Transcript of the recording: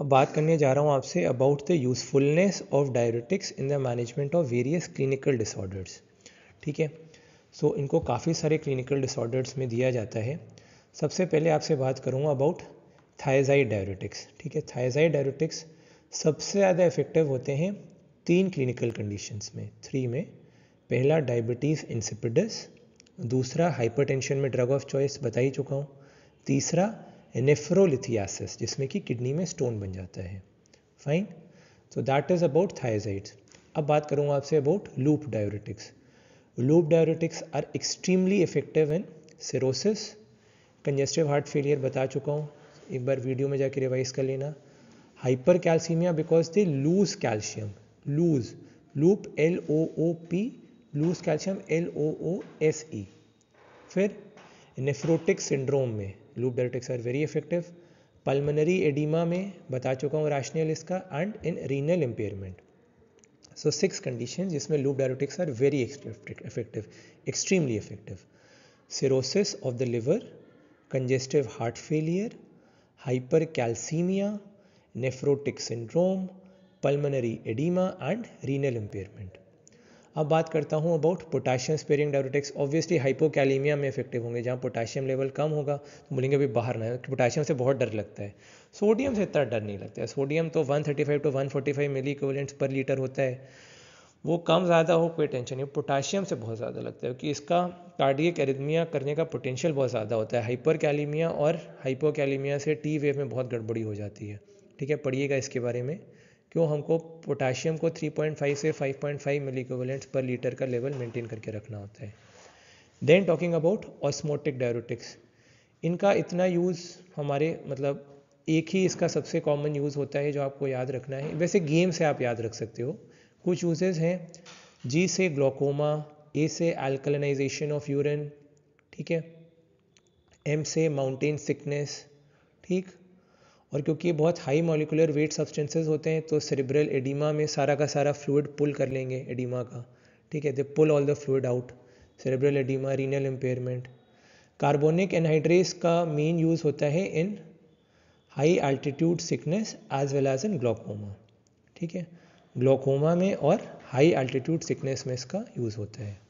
अब बात करने जा रहा हूँ आपसे about the usefulness of diuretics in the management of various clinical disorders ठीक है सो इनको काफ़ी सारे क्लिनिकल डिसऑर्डर्स में दिया जाता है सबसे पहले आपसे बात करूँगा अबाउट थाइजाइड डायरेटिक्स ठीक है थायजाइड डायरेटिक्स सबसे ज़्यादा इफेक्टिव होते हैं तीन क्लिनिकल कंडीशंस में थ्री में पहला डायबिटीज़ इंसिपिडस दूसरा हाइपरटेंशन में ड्रग ऑफ चॉइस बता ही चुका हूँ तीसरा नेफ्रोलिथियासिस जिसमें कि किडनी में स्टोन बन जाता है fine so that is about thiazides अब बात करूंगा आपसे about loop diuretics loop diuretics are extremely effective in cirrhosis congestive heart failure बता चुका हूँ एक बार वीडियो में जाके रिवाइज कर लेना hypercalcaemia because they lose calcium lose loop L O O P lose calcium L O O S E फिर nephrotic syndrome में loop diuretics are very effective pulmonary oedema में बता चुका हूँ राशनियल इसका and in renal impairment so six condition जिसमें loop diuretics are very effective extremely effective cirrhosis of the liver congestive heart failure hypercalcaemia nephrotic syndrome pulmonary oedema and renal impairment अब बात करता हूँ about potassium sparing diuretics obviously hypokalaemia में effective होंगे जहाँ potassium level कम होगा तो बोलेंगे अभी बाहर ना पोटाशियम से बहुत डर लगता है सोडियम से इतना डर नहीं लगता है सोडियम तो 135 to 145 milliequivalents per litre होता है वो कम ज़्यादा हो कोई टेंशन नहीं पोटाशियम से बहुत ज़्यादा लगता है क्योंकि इसका कार्डियक एरिथमिया करने का पोटेंशियल बहुत ज़्यादा होता है हाइपर कैलीमिया और हाइपोकैलीमिया से टी वेव में बहुत गड़बड़ी हो जाती है ठीक है पढ़िएगा इसके बारे में तो हमको पोटाशियम को 3.5 से 5.5 पॉइंट फाइव पर लीटर का लेवल मेंटेन करके रखना होता है then talking about osmotic diuretics इनका इतना यूज़ हमारे मतलब एक ही इसका सबसे कॉमन यूज़ होता है जो आपको याद रखना है वैसे गेम से आप याद रख सकते हो कुछ यूजेज हैं जी से ग्लोकोमा ए से एल्कलनाइजेशन ऑफ यूरिन ठीक है एम से माउंटेन सिकनेस ठीक और क्योंकि ये बहुत हाई मॉलिकुलर वेट सब्सटेंसेस होते हैं तो सेरिब्रल एडिमा में सारा का सारा फ्लूड पुल कर लेंगे एडिमा का ठीक है they pull all the fluid out cerebral oedema renal impairment carbonic anhydrase का मेन यूज़ होता है in high altitude sickness as well as in glaucoma ठीक है ग्लोकोमा में और हाई एल्टीट्यूड सिकनेस में इसका यूज़ होता है